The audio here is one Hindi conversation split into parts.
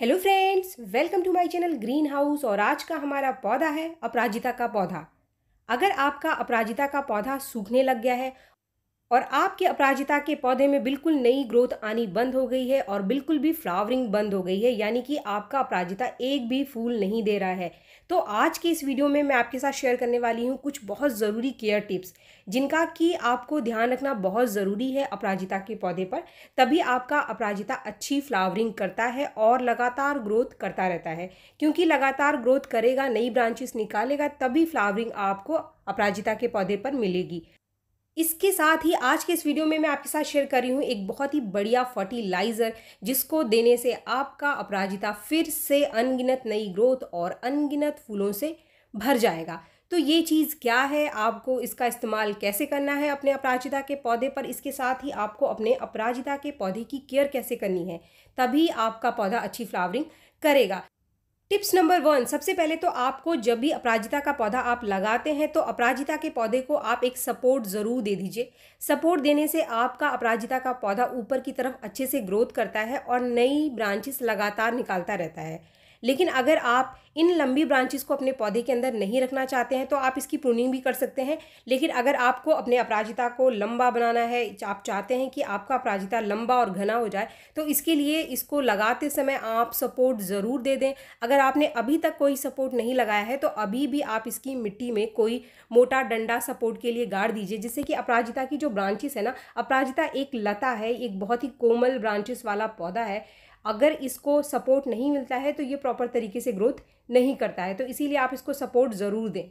hello friends welcome to my channel green house और आज का हमारा पौधा है अपराजिता का पौधा अगर आपका अपराजिता का पौधा सूखने लग गया है और आपकी अपराजिता के पौधे में बिल्कुल नई ग्रोथ आनी बंद हो गई है और बिल्कुल भी फ्लावरिंग बंद हो गई है यानी कि आपका अपराजिता एक भी फूल नहीं दे रहा है तो आज के इस वीडियो में मैं आपके साथ शेयर करने वाली हूँ कुछ बहुत ज़रूरी केयर टिप्स जिनका कि आपको ध्यान रखना बहुत ज़रूरी है अपराजिता के पौधे पर तभी आपका अपराजिता अच्छी फ्लावरिंग करता है और लगातार ग्रोथ करता रहता है क्योंकि लगातार ग्रोथ करेगा नई ब्रांचेस निकालेगा तभी फ्लावरिंग आपको अपराजिता के पौधे पर मिलेगी इसके साथ ही आज के इस वीडियो में मैं आपके साथ शेयर कर रही हूँ एक बहुत ही बढ़िया फर्टिलाइज़र जिसको देने से आपका अपराजिता फिर से अनगिनत नई ग्रोथ और अनगिनत फूलों से भर जाएगा तो ये चीज़ क्या है आपको इसका इस्तेमाल कैसे करना है अपने अपराजिता के पौधे पर इसके साथ ही आपको अपने अपराजिता के पौधे की केयर कैसे करनी है तभी आपका पौधा अच्छी फ्लावरिंग करेगा टिप्स नंबर वन सबसे पहले तो आपको जब भी अपराजिता का पौधा आप लगाते हैं तो अपराजिता के पौधे को आप एक सपोर्ट ज़रूर दे दीजिए सपोर्ट देने से आपका अपराजिता का पौधा ऊपर की तरफ अच्छे से ग्रोथ करता है और नई ब्रांचेस लगातार निकालता रहता है लेकिन अगर आप इन लंबी ब्रांचेस को अपने पौधे के अंदर नहीं रखना चाहते हैं तो आप इसकी प्रूनिंग भी कर सकते हैं लेकिन अगर आपको अपने अपराजिता को लंबा बनाना है आप चाहते हैं कि आपका अपराजिता लंबा और घना हो जाए तो इसके लिए इसको लगाते समय आप सपोर्ट ज़रूर दे दें अगर आपने अभी तक कोई सपोर्ट नहीं लगाया है तो अभी भी आप इसकी मिट्टी में कोई मोटा डंडा सपोर्ट के लिए गाड़ दीजिए जिससे कि अपराजिता की जो ब्रांचेस है ना अपराजिता एक लता है एक बहुत ही कोमल ब्रांचेस वाला पौधा है अगर इसको सपोर्ट नहीं मिलता है तो ये प्रॉपर तरीके से ग्रोथ नहीं करता है तो इसीलिए आप इसको सपोर्ट ज़रूर दें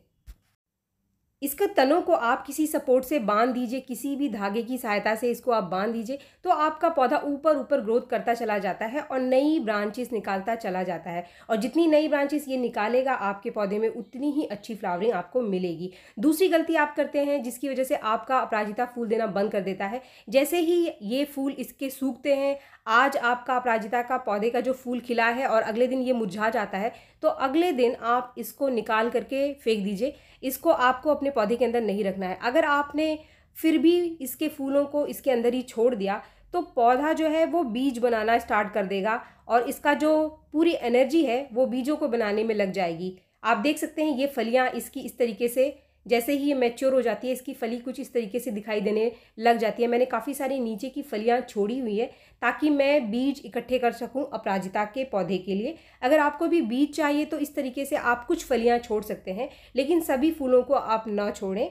इसका तनों को आप किसी सपोर्ट से बांध दीजिए किसी भी धागे की सहायता से इसको आप बांध दीजिए तो आपका पौधा ऊपर ऊपर ग्रोथ करता चला जाता है और नई ब्रांचेस निकालता चला जाता है और जितनी नई ब्रांचेस ये निकालेगा आपके पौधे में उतनी ही अच्छी फ्लावरिंग आपको मिलेगी दूसरी गलती आप करते हैं जिसकी वजह से आपका अपराजिता फूल देना बंद कर देता है जैसे ही ये फूल इसके सूखते हैं आज आपका अपराजिता का पौधे का जो फूल खिला है और अगले दिन ये मुरझा जाता है तो अगले दिन आप इसको निकाल करके फेंक दीजिए इसको आपको अपने पौधे के अंदर नहीं रखना है अगर आपने फिर भी इसके फूलों को इसके अंदर ही छोड़ दिया तो पौधा जो है वो बीज बनाना स्टार्ट कर देगा और इसका जो पूरी एनर्जी है वो बीजों को बनाने में लग जाएगी आप देख सकते हैं ये फलियाँ इसकी इस तरीके से जैसे ही ये मैच्योर हो जाती है इसकी फली कुछ इस तरीके से दिखाई देने लग जाती है मैंने काफ़ी सारी नीचे की फलियाँ छोड़ी हुई है ताकि मैं बीज इकट्ठे कर सकूँ अपराजिता के पौधे के लिए अगर आपको भी बीज चाहिए तो इस तरीके से आप कुछ फलियाँ छोड़ सकते हैं लेकिन सभी फूलों को आप ना छोड़ें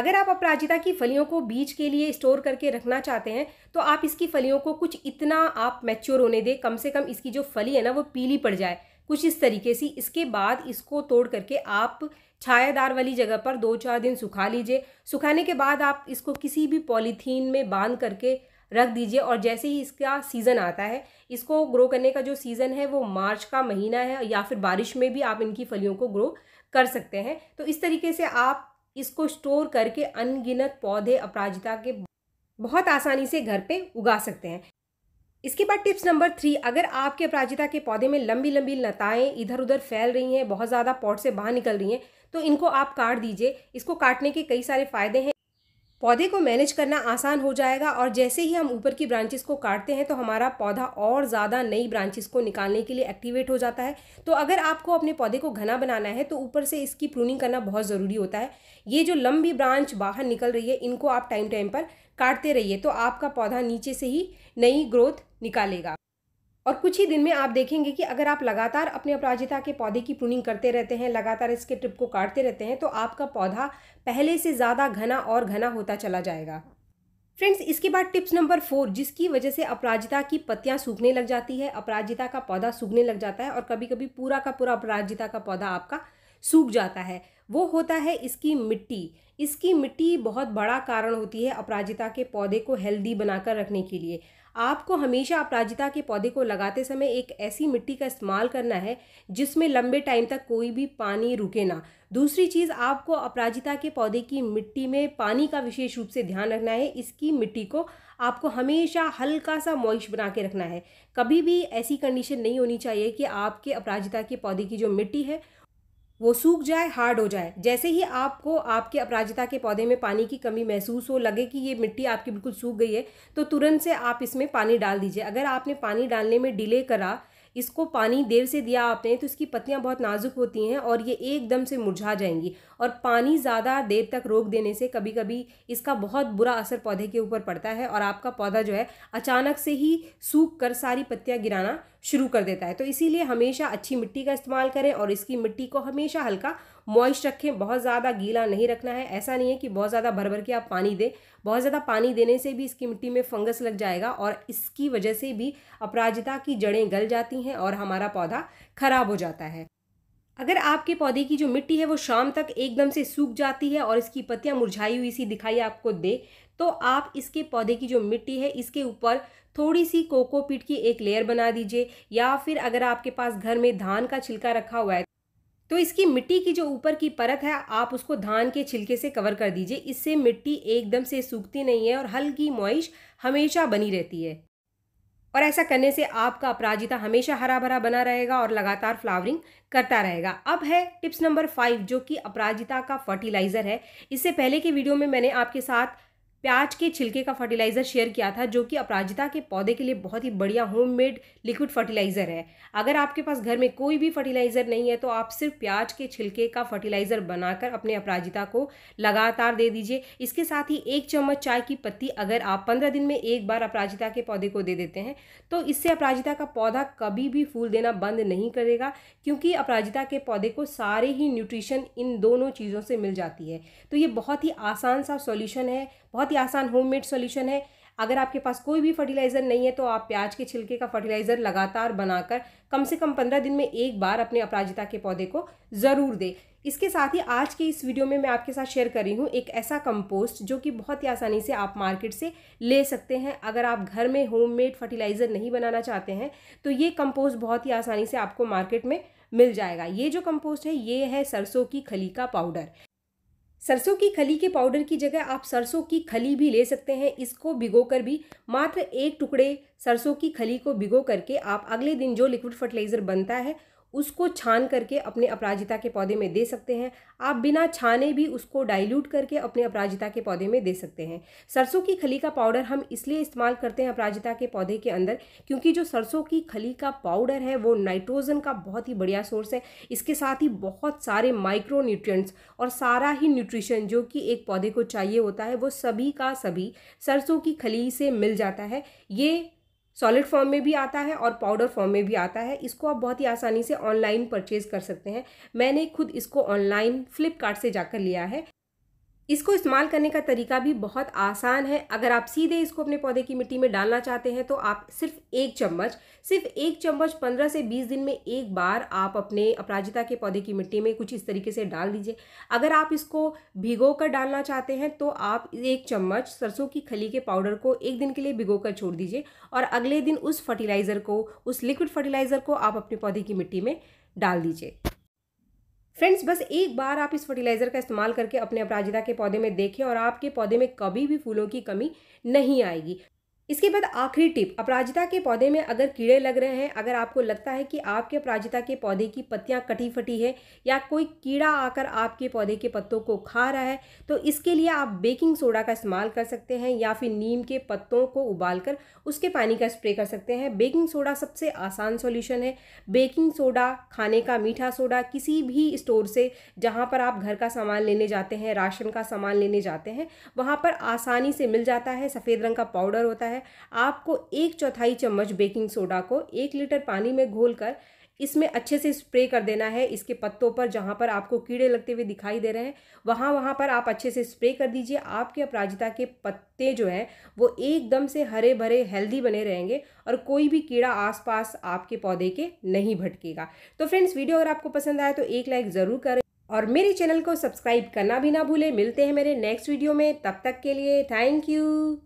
अगर आप अपराजिता की फलियों को बीज के लिए स्टोर करके रखना चाहते हैं तो आप इसकी फलियों को कुछ इतना आप मैच्योर होने दें कम से कम इसकी जो फली है ना वो पीली पड़ जाए कुछ इस तरीके से इसके बाद इसको तोड़ करके आप छायादार वाली जगह पर दो चार दिन सुखा लीजिए सुखाने के बाद आप इसको किसी भी पॉलीथीन में बांध करके रख दीजिए और जैसे ही इसका सीज़न आता है इसको ग्रो करने का जो सीज़न है वो मार्च का महीना है या फिर बारिश में भी आप इनकी फलियों को ग्रो कर सकते हैं तो इस तरीके से आप इसको स्टोर करके अनगिनत पौधे अपराजिता के बहुत आसानी से घर पे उगा सकते हैं इसके बाद टिप्स नंबर थ्री अगर आपके अपराजिता के पौधे में लंबी लंबी लताएं इधर उधर फैल रही हैं बहुत ज़्यादा पॉट से बाहर निकल रही हैं तो इनको आप काट दीजिए इसको काटने के कई सारे फ़ायदे हैं पौधे को मैनेज करना आसान हो जाएगा और जैसे ही हम ऊपर की ब्रांचेस को काटते हैं तो हमारा पौधा और ज़्यादा नई ब्रांचेस को निकालने के लिए एक्टिवेट हो जाता है तो अगर आपको अपने पौधे को घना बनाना है तो ऊपर से इसकी प्रूनिंग करना बहुत ज़रूरी होता है ये जो लंबी ब्रांच बाहर निकल रही है इनको आप टाइम टाइम पर काटते रहिए तो आपका पौधा नीचे से ही नई ग्रोथ निकालेगा और कुछ ही दिन में आप देखेंगे कि अगर आप लगातार अपने अपराजिता के पौधे की प्रूनिंग करते रहते हैं लगातार इसके ट्रिप को काटते रहते हैं तो आपका पौधा पहले से ज़्यादा घना और घना होता चला जाएगा फ्रेंड्स इसके बाद टिप्स नंबर फोर जिसकी वजह से अपराजिता की पत्तियां सूखने लग जाती है अपराजिता का पौधा सूखने लग जाता है और कभी कभी पूरा का पूरा अपराजिता का पौधा आपका सूख जाता है वो होता है इसकी मिट्टी इसकी मिट्टी बहुत बड़ा कारण होती है अपराजिता के पौधे को हेल्दी बनाकर रखने के लिए आपको हमेशा अपराजिता के पौधे को लगाते समय एक ऐसी मिट्टी का इस्तेमाल करना है जिसमें लंबे टाइम तक कोई भी पानी रुके ना दूसरी चीज़ आपको अपराजिता के पौधे की मिट्टी में पानी का विशेष रूप से ध्यान रखना है इसकी मिट्टी को आपको हमेशा हल्का सा मॉइश बना के रखना है कभी भी ऐसी कंडीशन नहीं होनी चाहिए कि आपके अपराजिता के पौधे की जो मिट्टी है वो सूख जाए हार्ड हो जाए जैसे ही आपको आपके अपराजिता के पौधे में पानी की कमी महसूस हो लगे कि ये मिट्टी आपकी बिल्कुल सूख गई है तो तुरंत से आप इसमें पानी डाल दीजिए अगर आपने पानी डालने में डिले करा इसको पानी देर से दिया आपने तो इसकी पत्तियाँ बहुत नाजुक होती हैं और ये एकदम से मुरझा जाएंगी और पानी ज़्यादा देर तक रोक देने से कभी कभी इसका बहुत बुरा असर पौधे के ऊपर पड़ता है और आपका पौधा जो है अचानक से ही सूख कर सारी पत्तियाँ गिराना शुरू कर देता है तो इसीलिए हमेशा अच्छी मिट्टी का इस्तेमाल करें और इसकी मिट्टी को हमेशा हल्का मॉइस्ट रखें बहुत ज़्यादा गीला नहीं रखना है ऐसा नहीं है कि बहुत ज़्यादा भर भर के आप पानी दें बहुत ज़्यादा पानी देने से भी इसकी मिट्टी में फंगस लग जाएगा और इसकी वजह से भी अपराजिता की जड़ें गल जाती हैं और हमारा पौधा खराब हो जाता है अगर आपके पौधे की जो मिट्टी है वो शाम तक एकदम से सूख जाती है और इसकी पत्तियां मुरझाई हुई सी दिखाई आपको दे तो आप इसके पौधे की जो मिट्टी है इसके ऊपर थोड़ी सी कोकोपीट की एक लेयर बना दीजिए या फिर अगर आपके पास घर में धान का छिलका रखा हुआ है तो इसकी मिट्टी की जो ऊपर की परत है आप उसको धान के छिलके से कवर कर दीजिए इससे मिट्टी एकदम से सूखती नहीं है और हल्की मोइश हमेशा बनी रहती है और ऐसा करने से आपका अपराजिता हमेशा हरा भरा बना रहेगा और लगातार फ्लावरिंग करता रहेगा अब है टिप्स नंबर फाइव जो कि अपराजिता का फर्टिलाइज़र है इससे पहले के वीडियो में मैंने आपके साथ प्याज के छिलके का फर्टिलाइज़र शेयर किया था जो कि अपराजिता के पौधे के लिए बहुत ही बढ़िया होममेड लिक्विड फर्टिलाइज़र है अगर आपके पास घर में कोई भी फर्टिलाइज़र नहीं है तो आप सिर्फ प्याज के छिलके का फर्टिलाइज़र बनाकर अपने अपराजिता को लगातार दे दीजिए इसके साथ ही एक चम्मच चाय की पत्ती अगर आप पंद्रह दिन में एक बार अपराजिता के पौधे को दे देते हैं तो इससे अपराजिता का पौधा कभी भी फूल देना बंद नहीं करेगा क्योंकि अपराजिता के पौधे को सारे ही न्यूट्रिशन इन दोनों चीज़ों से मिल जाती है तो ये बहुत ही आसान सा सॉल्यूशन है बहुत ही ही आसान होममेड सॉल्यूशन है अगर आपके पास कोई भी फर्टिलाइज़र नहीं है तो आप प्याज के छिलके का फर्टिलाइज़र लगातार बनाकर कम से कम पंद्रह दिन में एक बार अपने अपराजिता के पौधे को ज़रूर दें इसके साथ ही आज के इस वीडियो में मैं आपके साथ शेयर कर रही हूँ एक ऐसा कंपोस्ट जो कि बहुत ही आसानी से आप मार्केट से ले सकते हैं अगर आप घर में होममेड फर्टिलाइज़र नहीं बनाना चाहते हैं तो ये कंपोस्ट बहुत ही आसानी से आपको मार्केट में मिल जाएगा ये जो कंपोस्ट है ये है सरसों की खली का पाउडर सरसों की खली के पाउडर की जगह आप सरसों की खली भी ले सकते हैं इसको भिगो कर भी मात्र एक टुकड़े सरसों की खली को भिगो करके आप अगले दिन जो लिक्विड फर्टिलाइज़र बनता है उसको छान करके अपने अपराजिता के पौधे में दे सकते हैं आप बिना छाने भी उसको डाइल्यूट करके अपने अपराजिता के पौधे में दे सकते हैं सरसों की खली का पाउडर हम इसलिए इस्तेमाल करते हैं अपराजिता के पौधे के अंदर क्योंकि जो सरसों की खली का पाउडर है वो नाइट्रोजन का बहुत ही बढ़िया सोर्स है इसके साथ ही बहुत सारे माइक्रो न्यूट्रियट्स और सारा ही न्यूट्रिशन जो कि एक पौधे को चाहिए होता है वो सभी का सभी सरसों की खली से मिल जाता है ये सॉलिड फॉर्म में भी आता है और पाउडर फॉर्म में भी आता है इसको आप बहुत ही आसानी से ऑनलाइन परचेज़ कर सकते हैं मैंने खुद इसको ऑनलाइन फ्लिपकार्ट से जाकर लिया है इसको इस्तेमाल करने का तरीका भी बहुत आसान है अगर आप सीधे इसको अपने पौधे की मिट्टी में डालना चाहते हैं तो आप सिर्फ एक चम्मच सिर्फ एक चम्मच पंद्रह से बीस दिन में एक बार आप अपने अपराजिता के पौधे की मिट्टी में कुछ इस तरीके से डाल दीजिए अगर आप इसको भिगो कर डालना चाहते हैं तो आप एक चम्मच सरसों की खली के पाउडर को एक दिन के लिए भिगो कर छोड़ दीजिए और अगले दिन उस फर्टिलाइज़र को उस लिक्विड फर्टिलाइज़र को आप अपने पौधे की मिट्टी में डाल दीजिए फ्रेंड्स बस एक बार आप इस फर्टिलाइज़र का इस्तेमाल करके अपने अपराजिता के पौधे में देखें और आपके पौधे में कभी भी फूलों की कमी नहीं आएगी इसके बाद आखिरी टिप अपराजिता के पौधे में अगर कीड़े लग रहे हैं अगर आपको लगता है कि आपके अपराजिता के पौधे की पत्तियां कटी फटी है या कोई कीड़ा आकर आपके पौधे के पत्तों को खा रहा है तो इसके लिए आप बेकिंग सोडा का इस्तेमाल कर सकते हैं या फिर नीम के पत्तों को उबाल कर उसके पानी का स्प्रे कर सकते हैं बेकिंग सोडा सबसे आसान सोल्यूशन है बेकिंग सोडा खाने का मीठा सोडा किसी भी स्टोर से जहाँ पर आप घर का सामान लेने जाते हैं राशन का सामान लेने जाते हैं वहाँ पर आसानी से मिल जाता है सफ़ेद रंग का पाउडर होता है है आपको एक चौथाई चम्मच बेकिंग सोडा को एक लीटर पानी में कर इसमें अच्छे से स्प्रे कर देना है इसके पत्तों पर जहाँ पर आपको कीड़े लगते हुए दिखाई दे रहे हैं वहाँ वहाँ पर आप अच्छे से स्प्रे कर दीजिए आपके अपराजिता के पत्ते जो हैं वो एकदम से हरे भरे हेल्दी बने रहेंगे और कोई भी कीड़ा आसपास आपके पौधे के नहीं भटकेगा तो फ्रेंड्स वीडियो अगर आपको पसंद आए तो एक लाइक ज़रूर करें और मेरे चैनल को सब्सक्राइब करना भी ना भूलें मिलते हैं मेरे नेक्स्ट वीडियो में तब तक के लिए थैंक यू